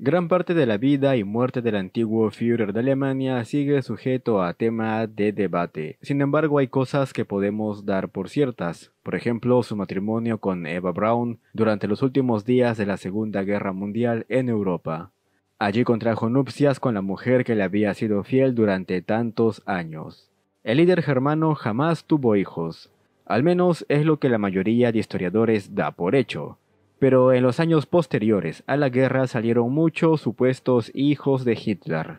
Gran parte de la vida y muerte del antiguo Führer de Alemania sigue sujeto a tema de debate. Sin embargo, hay cosas que podemos dar por ciertas. Por ejemplo, su matrimonio con Eva Braun durante los últimos días de la Segunda Guerra Mundial en Europa. Allí contrajo nupcias con la mujer que le había sido fiel durante tantos años. El líder germano jamás tuvo hijos. Al menos es lo que la mayoría de historiadores da por hecho pero en los años posteriores a la guerra salieron muchos supuestos hijos de Hitler.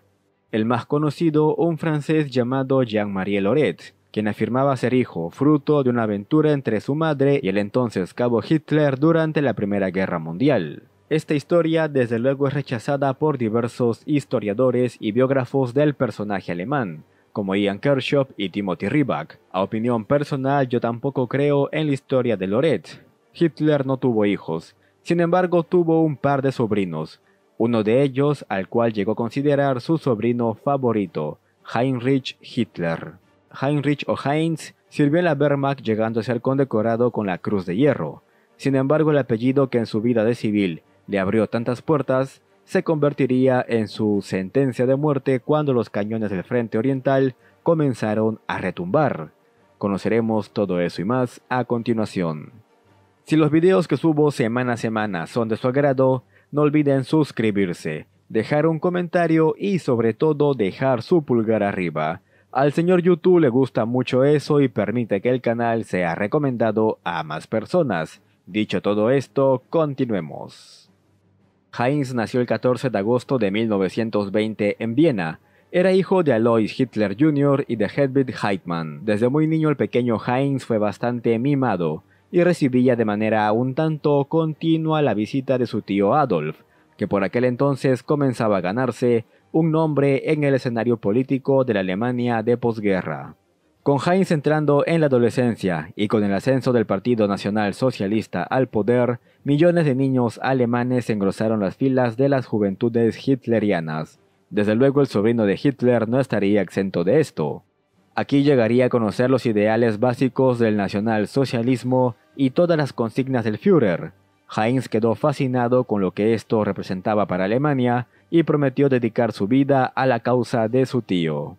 El más conocido, un francés llamado Jean-Marie Loret, quien afirmaba ser hijo, fruto de una aventura entre su madre y el entonces cabo Hitler durante la Primera Guerra Mundial. Esta historia desde luego es rechazada por diversos historiadores y biógrafos del personaje alemán, como Ian Kershaw y Timothy Riback. A opinión personal, yo tampoco creo en la historia de Loret, Hitler no tuvo hijos, sin embargo tuvo un par de sobrinos, uno de ellos al cual llegó a considerar su sobrino favorito, Heinrich Hitler. Heinrich o Heinz sirvió en la Wehrmacht llegando a ser condecorado con la Cruz de Hierro. Sin embargo, el apellido que en su vida de civil le abrió tantas puertas se convertiría en su sentencia de muerte cuando los cañones del Frente Oriental comenzaron a retumbar. Conoceremos todo eso y más a continuación. Si los videos que subo semana a semana son de su agrado, no olviden suscribirse, dejar un comentario y sobre todo dejar su pulgar arriba. Al señor YouTube le gusta mucho eso y permite que el canal sea recomendado a más personas. Dicho todo esto, continuemos. Heinz nació el 14 de agosto de 1920 en Viena. Era hijo de Alois Hitler Jr. y de Hedwig Heitmann. Desde muy niño el pequeño Heinz fue bastante mimado y recibía de manera un tanto continua la visita de su tío Adolf, que por aquel entonces comenzaba a ganarse un nombre en el escenario político de la Alemania de posguerra. Con Heinz entrando en la adolescencia y con el ascenso del Partido Nacional Socialista al poder, millones de niños alemanes engrosaron las filas de las juventudes hitlerianas. Desde luego el sobrino de Hitler no estaría exento de esto. Aquí llegaría a conocer los ideales básicos del nacionalsocialismo y todas las consignas del Führer. Heinz quedó fascinado con lo que esto representaba para Alemania y prometió dedicar su vida a la causa de su tío.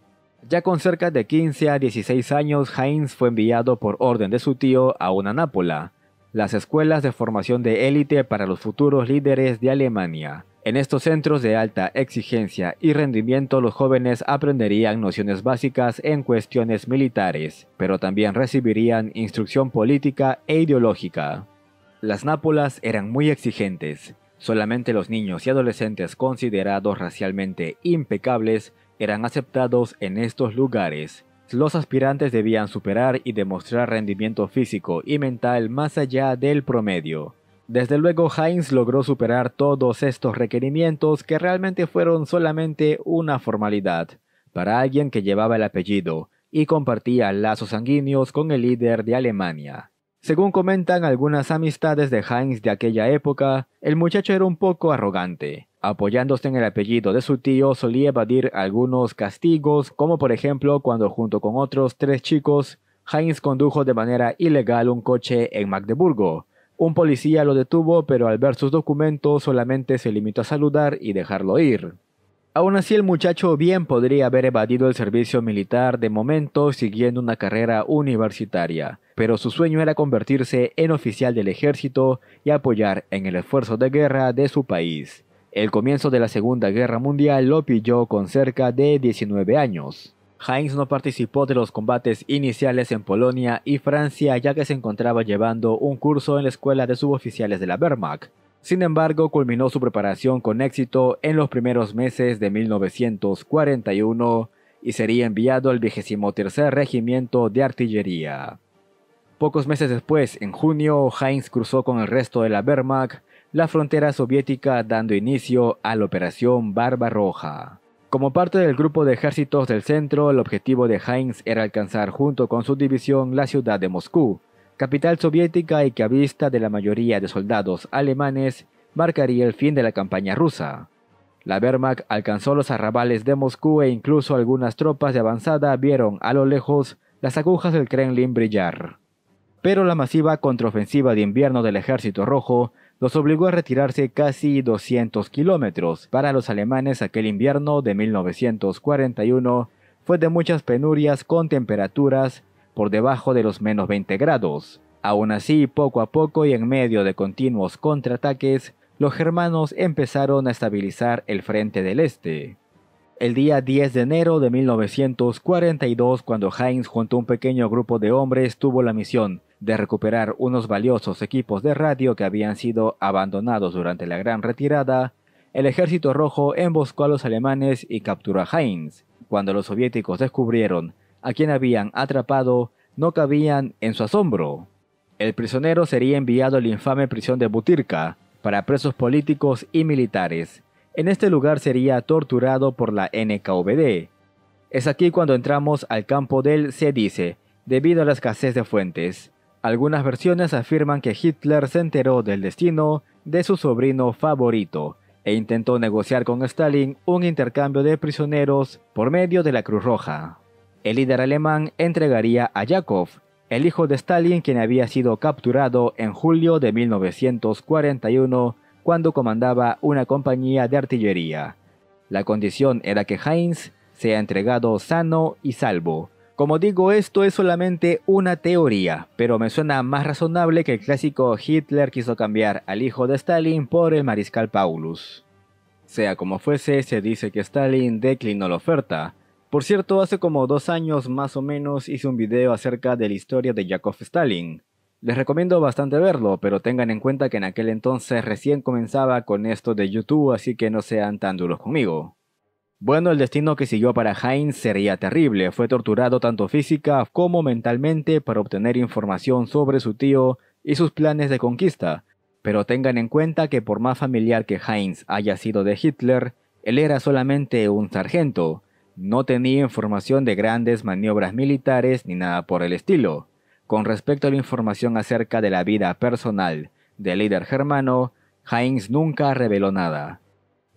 Ya con cerca de 15 a 16 años, Heinz fue enviado por orden de su tío a una Nápola, las escuelas de formación de élite para los futuros líderes de Alemania. En estos centros de alta exigencia y rendimiento los jóvenes aprenderían nociones básicas en cuestiones militares, pero también recibirían instrucción política e ideológica. Las nápolas eran muy exigentes. Solamente los niños y adolescentes considerados racialmente impecables eran aceptados en estos lugares. Los aspirantes debían superar y demostrar rendimiento físico y mental más allá del promedio, desde luego Heinz logró superar todos estos requerimientos que realmente fueron solamente una formalidad para alguien que llevaba el apellido y compartía lazos sanguíneos con el líder de Alemania. Según comentan algunas amistades de Heinz de aquella época, el muchacho era un poco arrogante. Apoyándose en el apellido de su tío, solía evadir algunos castigos, como por ejemplo cuando junto con otros tres chicos, Heinz condujo de manera ilegal un coche en Magdeburgo, un policía lo detuvo, pero al ver sus documentos solamente se limitó a saludar y dejarlo ir. Aún así, el muchacho bien podría haber evadido el servicio militar de momento siguiendo una carrera universitaria, pero su sueño era convertirse en oficial del ejército y apoyar en el esfuerzo de guerra de su país. El comienzo de la Segunda Guerra Mundial lo pilló con cerca de 19 años. Heinz no participó de los combates iniciales en Polonia y Francia ya que se encontraba llevando un curso en la escuela de suboficiales de la Wehrmacht. Sin embargo, culminó su preparación con éxito en los primeros meses de 1941 y sería enviado al 23 Regimiento de Artillería. Pocos meses después, en junio, Heinz cruzó con el resto de la Wehrmacht la frontera soviética dando inicio a la Operación Barbarroja. Como parte del grupo de ejércitos del centro, el objetivo de Heinz era alcanzar junto con su división la ciudad de Moscú, capital soviética y que a vista de la mayoría de soldados alemanes marcaría el fin de la campaña rusa. La Wehrmacht alcanzó los arrabales de Moscú e incluso algunas tropas de avanzada vieron a lo lejos las agujas del Kremlin brillar. Pero la masiva contraofensiva de invierno del Ejército Rojo los obligó a retirarse casi 200 kilómetros. Para los alemanes aquel invierno de 1941 fue de muchas penurias con temperaturas por debajo de los menos 20 grados. Aún así, poco a poco y en medio de continuos contraataques, los germanos empezaron a estabilizar el frente del este. El día 10 de enero de 1942, cuando Heinz junto a un pequeño grupo de hombres tuvo la misión de recuperar unos valiosos equipos de radio que habían sido abandonados durante la Gran Retirada, el Ejército Rojo emboscó a los alemanes y capturó a Heinz. Cuando los soviéticos descubrieron a quien habían atrapado, no cabían en su asombro. El prisionero sería enviado a la infame prisión de Butirka para presos políticos y militares. En este lugar sería torturado por la NKVD. Es aquí cuando entramos al campo del se dice, debido a la escasez de fuentes. Algunas versiones afirman que Hitler se enteró del destino de su sobrino favorito e intentó negociar con Stalin un intercambio de prisioneros por medio de la Cruz Roja. El líder alemán entregaría a Yakov, el hijo de Stalin quien había sido capturado en julio de 1941 cuando comandaba una compañía de artillería. La condición era que Heinz sea entregado sano y salvo, como digo, esto es solamente una teoría, pero me suena más razonable que el clásico Hitler quiso cambiar al hijo de Stalin por el mariscal Paulus. Sea como fuese, se dice que Stalin declinó la oferta. Por cierto, hace como dos años más o menos hice un video acerca de la historia de Yakov Stalin. Les recomiendo bastante verlo, pero tengan en cuenta que en aquel entonces recién comenzaba con esto de YouTube, así que no sean tan duros conmigo. Bueno, el destino que siguió para Heinz sería terrible. Fue torturado tanto física como mentalmente para obtener información sobre su tío y sus planes de conquista. Pero tengan en cuenta que por más familiar que Heinz haya sido de Hitler, él era solamente un sargento. No tenía información de grandes maniobras militares ni nada por el estilo. Con respecto a la información acerca de la vida personal del líder germano, Heinz nunca reveló nada.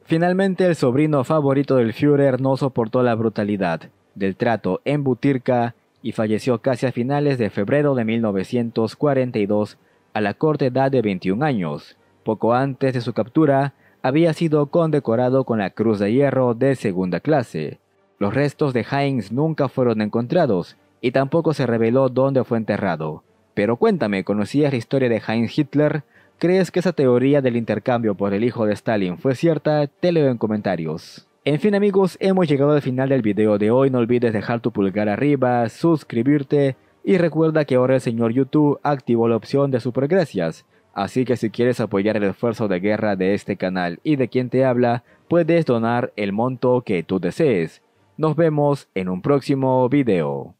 Finalmente, el sobrino favorito del Führer no soportó la brutalidad del trato en Butirka y falleció casi a finales de febrero de 1942 a la corta edad de 21 años. Poco antes de su captura, había sido condecorado con la Cruz de Hierro de segunda clase. Los restos de Heinz nunca fueron encontrados y tampoco se reveló dónde fue enterrado. Pero cuéntame, ¿conocías la historia de Heinz Hitler? crees que esa teoría del intercambio por el hijo de Stalin fue cierta? Te leo en comentarios. En fin amigos, hemos llegado al final del video de hoy, no olvides dejar tu pulgar arriba, suscribirte y recuerda que ahora el señor YouTube activó la opción de supergracias, así que si quieres apoyar el esfuerzo de guerra de este canal y de quien te habla, puedes donar el monto que tú desees. Nos vemos en un próximo video.